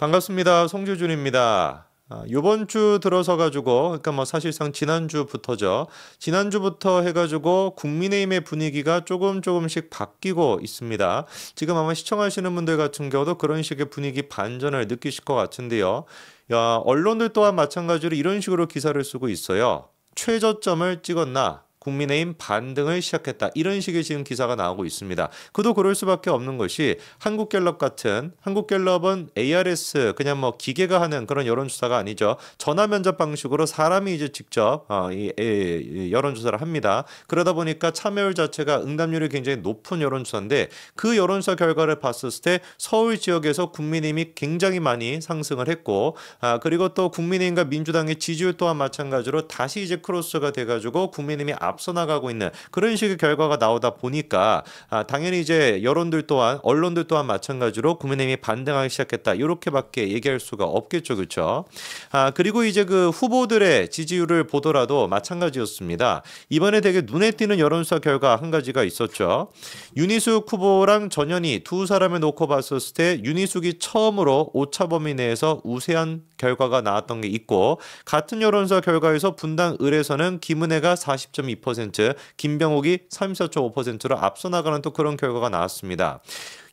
반갑습니다. 송주준입니다. 아, 요번 주 들어서 가지고 그러니까 뭐 사실상 지난주부터죠. 지난주부터 해 가지고 국민의힘의 분위기가 조금 조금씩 바뀌고 있습니다. 지금 아마 시청하시는 분들 같은 경우도 그런 식의 분위기 반전을 느끼실 것 같은데요. 야, 언론들 또한 마찬가지로 이런 식으로 기사를 쓰고 있어요. 최저점을 찍었나? 국민의힘 반등을 시작했다. 이런 식의 지금 기사가 나오고 있습니다. 그도 그럴 수밖에 없는 것이 한국갤럽 같은 한국갤럽은 ARS 그냥 뭐 기계가 하는 그런 여론조사가 아니죠. 전화 면접 방식으로 사람이 이제 직접 어, 이, 이, 이 여론조사를 합니다. 그러다 보니까 참여율 자체가 응답률이 굉장히 높은 여론조사인데 그 여론조사 결과를 봤을 때 서울 지역에서 국민의힘이 굉장히 많이 상승을 했고 아, 그리고 또 국민의힘과 민주당의 지지율 또한 마찬가지로 다시 이제 크로스가 돼가지고 국민의힘이 앞서 나가고 있는 그런 식의 결과가 나오다 보니까 아, 당연히 이제 여론들 또한 언론들 또한 마찬가지로 국민의힘이 반등하기 시작했다 이렇게밖에 얘기할 수가 없겠죠 그렇죠 아 그리고 이제 그 후보들의 지지율을 보더라도 마찬가지였습니다 이번에 되게 눈에 띄는 여론조사 결과 한 가지가 있었죠 윤희숙 후보랑 전현희 두 사람을 놓고 봤었을 때 윤희숙이 처음으로 오차 범위 내에서 우세한 결과가 나왔던 게 있고 같은 여론조사 결과에서 분당 을에서는 김은혜가 40.2% 2%, 김병욱이 34.5%로 앞서 나가는 또 그런 결과가 나왔습니다.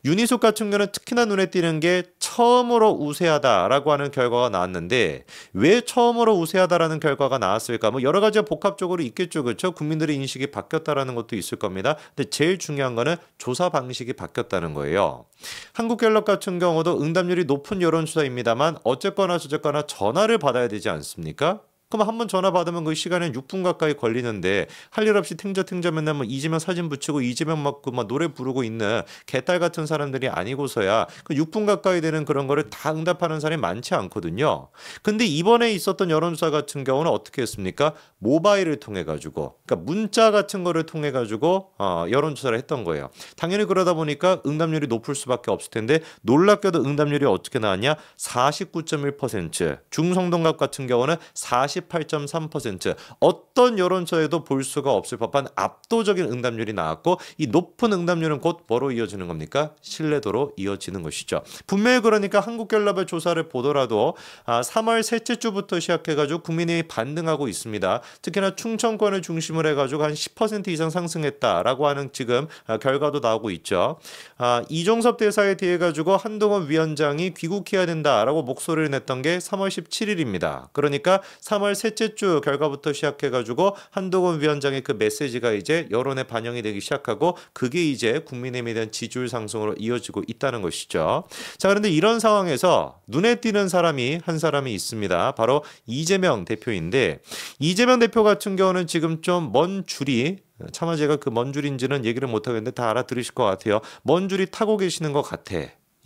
유니소 같은 경우는 특히나 눈에 띄는 게 처음으로 우세하다라고 하는 결과가 나왔는데 왜 처음으로 우세하다라는 결과가 나왔을까? 뭐 여러 가지 복합적으로 있겠죠, 그렇죠? 국민들의 인식이 바뀌었다라는 것도 있을 겁니다. 근데 제일 중요한 거는 조사 방식이 바뀌었다는 거예요. 한국갤럽 같은 경우도 응답률이 높은 여론조사입니다만 어쨌거나 저쨌거나 전화를 받아야 되지 않습니까? 그럼 한번 전화 받으면 그시간은 6분 가까이 걸리는데 할 일 없이 탱자탱자 맨날 뭐 이재명 사진 붙이고 이재명 막그 막 노래 부르고 있는 개딸 같은 사람들이 아니고서야 그 6분 가까이 되는 그런 거를 다 응답하는 사람이 많지 않거든요. 근데 이번에 있었던 여론조사 같은 경우는 어떻게 했습니까? 모바일을 통해 가지고 그러니까 문자 같은 거를 통해 가지고 어, 여론조사를 했던 거예요. 당연히 그러다 보니까 응답률이 높을 수밖에 없을 텐데 놀랍게도 응답률이 어떻게 나왔냐? 49.1% 중성동갑 같은 경우는 40 48.3% 어떤 여론조에도 볼 수가 없을 법한 압도적인 응답률이 나왔고 이 높은 응답률은 곧 뭐로 이어지는 겁니까? 신뢰도로 이어지는 것이죠. 분명히 그러니까 한국갤합의 조사를 보더라도 3월 아, 셋째 주부터 시작해가지고 국민이 반등하고 있습니다. 특히나 충청권을 중심으로 해가지고 한 10% 이상 상승했다라고 하는 지금 아, 결과도 나오고 있죠. 아, 이종섭 대사에 대해 가지고 한동훈 위원장이 귀국해야 된다라고 목소리를 냈던 게 3월 17일입니다. 그러니까 3월 3월 셋째 주 결과부터 시작해가지고 한동훈 위원장의 그 메시지가 이제 여론에 반영이 되기 시작하고 그게 이제 국민의힘에 대한 지지율 상승으로 이어지고 있다는 것이죠. 자 그런데 이런 상황에서 눈에 띄는 사람이 한 사람이 있습니다. 바로 이재명 대표인데 이재명 대표 같은 경우는 지금 좀 먼 줄이 차마 제가 그 먼 줄인지는 얘기를 못하겠는데 다 알아들으실 것 같아요. 먼 줄이 타고 계시는 것 같아.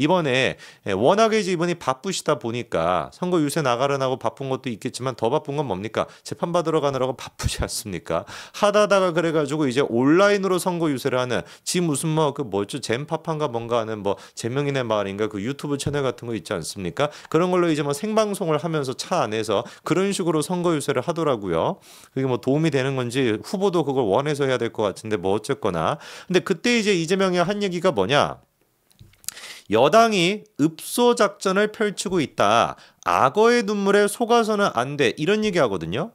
이번에 예, 워낙에 이제 이번이 바쁘시다 보니까 선거 유세 나가려나고 바쁜 것도 있겠지만 더 바쁜 건 뭡니까? 재판 받으러 가느라고 바쁘지 않습니까? 하다다가 그래가지고 이제 온라인으로 선거 유세를 하는 지 무슨 뭐그 뭐죠 젠파판가 뭔가 하는 뭐제명인의 말인가 그 유튜브 채널 같은 거 있지 않습니까? 그런 걸로 이제 뭐 생방송을 하면서 차 안에서 그런 식으로 선거 유세를 하더라고요. 그게 뭐 도움이 되는 건지 후보도 그걸 원해서 해야 될 것 같은데 뭐 어쨌거나 근데 그때 이제 이재명이 한 얘기가 뭐냐? 여당이 읍소 작전을 펼치고 있다. 악어의 눈물에 속아서는 안 돼. 이런 얘기 하거든요.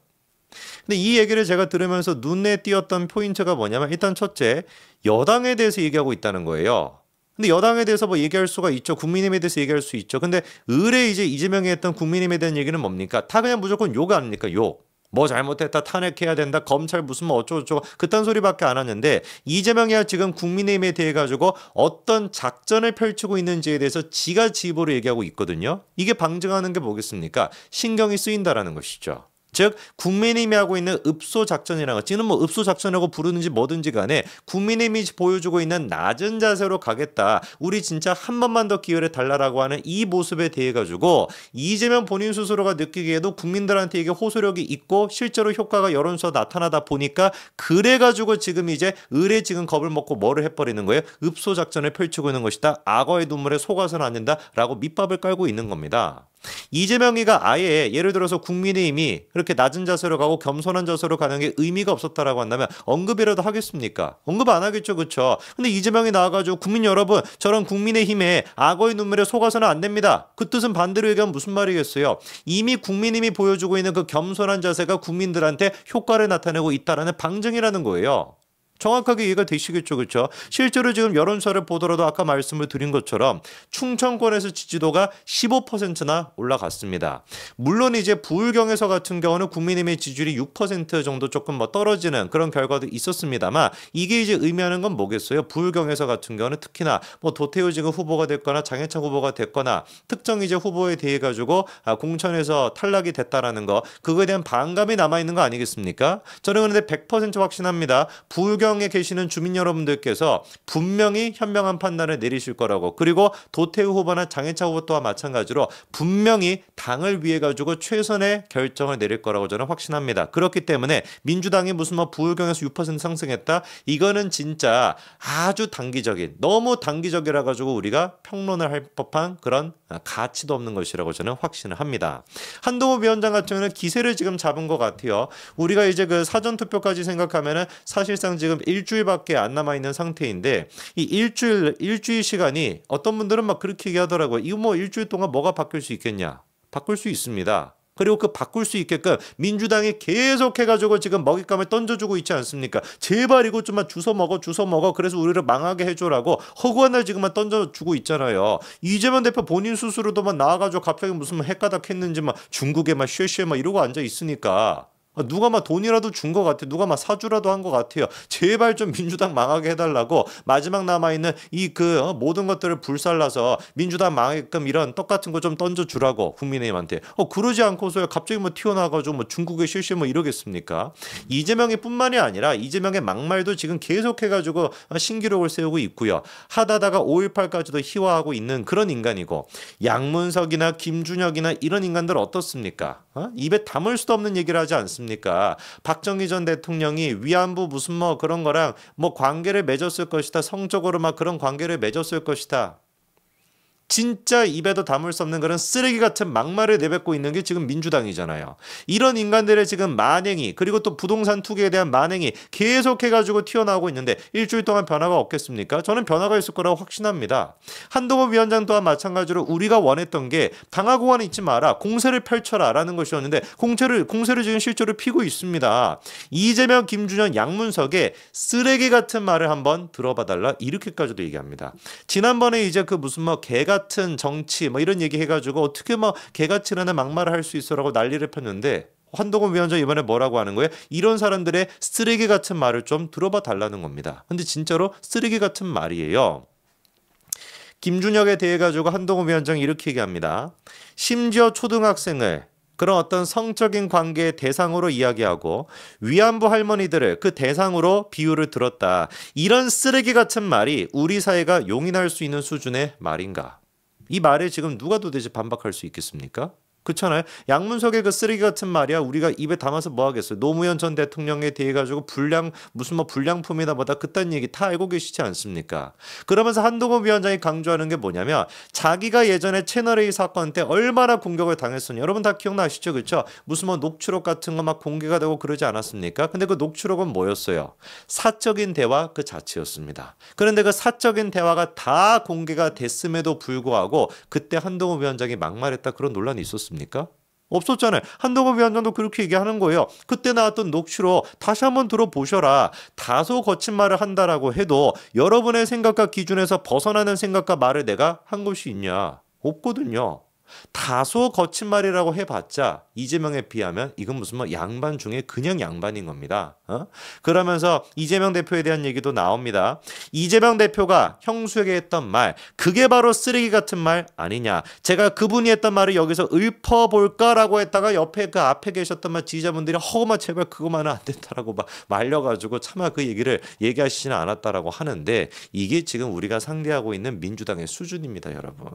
근데 이 얘기를 제가 들으면서 눈에 띄었던 포인트가 뭐냐면 일단 첫째, 여당에 대해서 얘기하고 있다는 거예요. 근데 여당에 대해서 뭐 얘기할 수가 있죠. 국민의힘에 대해서 얘기할 수 있죠. 근데 의뢰 이제 이재명이 했던 국민의힘에 대한 얘기는 뭡니까? 다 그냥 무조건 욕 아닙니까? 욕. 뭐 잘못했다 탄핵해야 된다 검찰 무슨 뭐 어쩌고저쩌고 그딴 소리밖에 안 하는데 이재명이야 지금 국민의힘에 대해 가지고 어떤 작전을 펼치고 있는지에 대해서 지가 지보로 얘기하고 있거든요 이게 방증하는 게 뭐겠습니까 신경이 쓰인다라는 것이죠. 즉 국민의힘이 하고 있는 읍소 작전이라는 것, 지금 뭐 읍소 작전이라고 부르는지 뭐든지 간에 국민의힘이 보여주고 있는 낮은 자세로 가겠다. 우리 진짜 한 번만 더 기회를 달라라고 하는 이 모습에 대해 가지고 이재명 본인 스스로가 느끼기에도 국민들한테 이게 호소력이 있고 실제로 효과가 여론서 에 나타나다 보니까 그래 가지고 지금 이제 의뢰 지금 겁을 먹고 뭐를 해버리는 거예요? 읍소 작전을 펼치고 있는 것이다. 악어의 눈물에 속아서는 안 된다라고 밑밥을 깔고 있는 겁니다. 이재명이가 아예 예를 들어서 국민의힘이 그렇게 낮은 자세로 가고 겸손한 자세로 가는 게 의미가 없었다라고 한다면 언급이라도 하겠습니까? 언급 안 하겠죠, 그렇죠? 근데 이재명이 나와가지고 국민 여러분 저런 국민의힘에 악어의 눈물에 속아서는 안 됩니다. 그 뜻은 반대로 얘기하면 무슨 말이겠어요? 이미 국민의힘이 보여주고 있는 그 겸손한 자세가 국민들한테 효과를 나타내고 있다라는 방증이라는 거예요. 정확하게 이해가 되시겠죠, 그렇죠? 실제로 지금 여론사를 보더라도 아까 말씀을 드린 것처럼 충청권에서 지지도가 15%나 올라갔습니다. 물론 이제 부울경에서 같은 경우는 국민의힘의 지지율이 6% 정도 조금 뭐 떨어지는 그런 결과도 있었습니다만 이게 이제 의미하는 건 뭐겠어요? 부울경에서 같은 경우는 특히나 뭐 도태우 지금 후보가 됐거나 장해찬 후보가 됐거나 특정 이제 후보에 대해 가지고 아, 공천에서 탈락이 됐다라는 거 그거에 대한 반감이 남아 있는 거 아니겠습니까? 저는 그런데 100% 확신합니다. 부울경 지역에 계시는 주민 여러분들께서 분명히 현명한 판단을 내리실 거라고 그리고 도태우 후보나 장해차 후보 또한 마찬가지로 분명히 당을 위해 가지고 최선의 결정을 내릴 거라고 저는 확신합니다. 그렇기 때문에 민주당이 무슨 뭐 부울경에서 6% 상승했다 이거는 진짜 아주 단기적인 너무 단기적이라 가지고 우리가 평론을 할 법한 그런 가치도 없는 것이라고 저는 확신을 합니다. 한동호 위원장 같은 경우는 기세를 지금 잡은 것 같아요. 우리가 이제 그 사전 투표까지 생각하면 사실상 지금 지금 일주일밖에 안 남아 있는 상태인데 이 일주일 일주일 시간이 어떤 분들은 막 그렇게 얘기하더라고요. 이거 뭐 일주일 동안 뭐가 바뀔 수 있겠냐? 바꿀 수 있습니다. 그리고 그 바꿀 수 있게끔 민주당이 계속 해가지고 지금 먹잇감을 던져주고 있지 않습니까? 제발 이것 좀만 주워 먹어, 주워 먹어. 그래서 우리를 망하게 해줘라고 허구한 날 지금만 던져주고 있잖아요. 이재명 대표 본인 스스로도만 나와가지고 갑자기 무슨 헷가닥 뭐 했는지 막 중국에 막 쉐쉐 막 이러고 앉아 있으니까 아, 누가 막 돈이라도 준 것같아 누가 막 사주라도 한 것 같아요. 제발 좀 민주당 망하게 해달라고 마지막 남아있는 이그 어, 모든 것들을 불살라서 민주당 망하게끔 이런 똑 같은 거 좀 던져주라고 국민의힘한테. 어 그러지 않고서야 갑자기 뭐 튀어나와가지고 뭐 중국의 실시 뭐 이러겠습니까? 이재명이 뿐만이 아니라 이재명의 막말도 지금 계속해가지고 어, 신기록을 세우고 있고요. 하다다가 5.18까지도 희화하고 있는 그런 인간이고 양문석이나 김준혁이나 이런 인간들 어떻습니까? 어? 입에 담을 수도 없는 얘기를 하지 않습니까? 않겠니까 박정희 전 대통령이 위안부 무슨 뭐 그런 거랑 뭐 관계를 맺었을 것이다. 성적으로 막 그런 관계를 맺었을 것이다. 진짜 입에도 담을 수 없는 그런 쓰레기 같은 막말을 내뱉고 있는 게 지금 민주당이잖아요. 이런 인간들의 지금 만행이 그리고 또 부동산 투기에 대한 만행이 계속해가지고 튀어나오고 있는데 일주일 동안 변화가 없겠습니까? 저는 변화가 있을 거라고 확신합니다. 한동호 위원장 또한 마찬가지로 우리가 원했던 게 방화공원에 있지 마라 공세를 펼쳐라라는 것이었는데 공세를 공세를 지금 실제로 피고 있습니다. 이재명, 김준현, 양문석의 쓰레기 같은 말을 한번 들어봐달라 이렇게까지도 얘기합니다. 지난번에 이제 그 무슨 뭐 개가 같은 정치 뭐 이런 얘기 해가지고 어떻게 뭐 개같이라는 막말을 할 수 있어라고 난리를 폈는데 한동훈 위원장 이번에 뭐라고 하는 거예요? 이런 사람들의 쓰레기 같은 말을 좀 들어봐 달라는 겁니다. 근데 진짜로 쓰레기 같은 말이에요. 김준혁에 대해 가지고 한동훈 위원장이 이렇게 얘기합니다. 심지어 초등학생을 그런 어떤 성적인 관계의 대상으로 이야기하고 위안부 할머니들을 그 대상으로 비유를 들었다. 이런 쓰레기 같은 말이 우리 사회가 용인할 수 있는 수준의 말인가? 이 말에 지금 누가 도대체 반박할 수 있겠습니까? 그렇잖아요. 양문석의 그 쓰레기 같은 말이야 우리가 입에 담아서 뭐 하겠어요. 노무현 전 대통령에 대해 가지고 불량 무슨 뭐 불량품이다 뭐다 그딴 얘기 다 알고 계시지 않습니까? 그러면서 한동훈 위원장이 강조하는 게 뭐냐면 자기가 예전에 채널 A 사건 때 얼마나 공격을 당했었냐. 여러분 다 기억나시죠, 그렇죠? 무슨 뭐 녹취록 같은 거 막 공개가 되고 그러지 않았습니까? 근데 그 녹취록은 뭐였어요? 사적인 대화 그 자체였습니다. 그런데 그 사적인 대화가 다 공개가 됐음에도 불구하고 그때 한동훈 위원장이 막말했다 그런 논란이 있었습니다. 있었습니까? 없었잖아요. 한동훈 위원장도 그렇게 얘기하는 거예요. 그때 나왔던 녹취로 다시 한번 들어보셔라. 다소 거친 말을 한다라고 해도 여러분의 생각과 기준에서 벗어나는 생각과 말을 내가 한 것이 있냐? 없거든요. 다소 거친 말이라고 해봤자 이재명에 비하면 이건 무슨 뭐 양반 중에 그냥 양반인 겁니다. 어? 그러면서 이재명 대표에 대한 얘기도 나옵니다. 이재명 대표가 형수에게 했던 말 그게 바로 쓰레기 같은 말 아니냐. 제가 그분이 했던 말을 여기서 읊어볼까라고 했다가 옆에 그 앞에 계셨던 말 지지자분들이 허구마 제발 그거만은 안 된다라고 막 말려가지고 차마 그 얘기를 얘기하시지는 않았다라고 하는데 이게 지금 우리가 상대하고 있는 민주당의 수준입니다 여러분.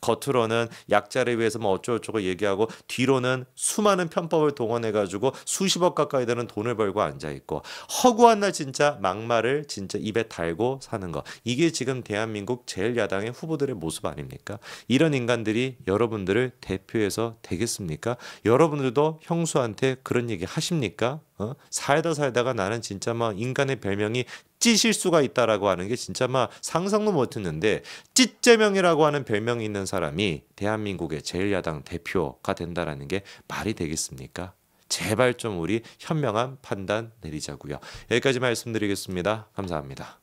겉으로는 약자를 위해서 뭐 어쩌고저쩌고 얘기하고 뒤로는 수많은 편법을 동원해 가지고 수십억 가까이 되는 돈을 벌고 앉아 있고 허구한 날 진짜 막말을 진짜 입에 달고 사는 거 이게 지금 대한민국 제일 야당의 후보들의 모습 아닙니까? 이런 인간들이 여러분들을 대표해서 되겠습니까? 여러분들도 형수한테 그런 얘기 하십니까? 어? 살다 살다가 나는 진짜 막 뭐 인간의 별명이 찌실 수가 있다라고 하는 게 진짜 막 상상도 못했는데 찌재명이라고 하는 별명이 있는 사람이 대한민국의 제일야당 대표가 된다라는 게 말이 되겠습니까? 제발 좀 우리 현명한 판단 내리자고요. 여기까지 말씀드리겠습니다. 감사합니다.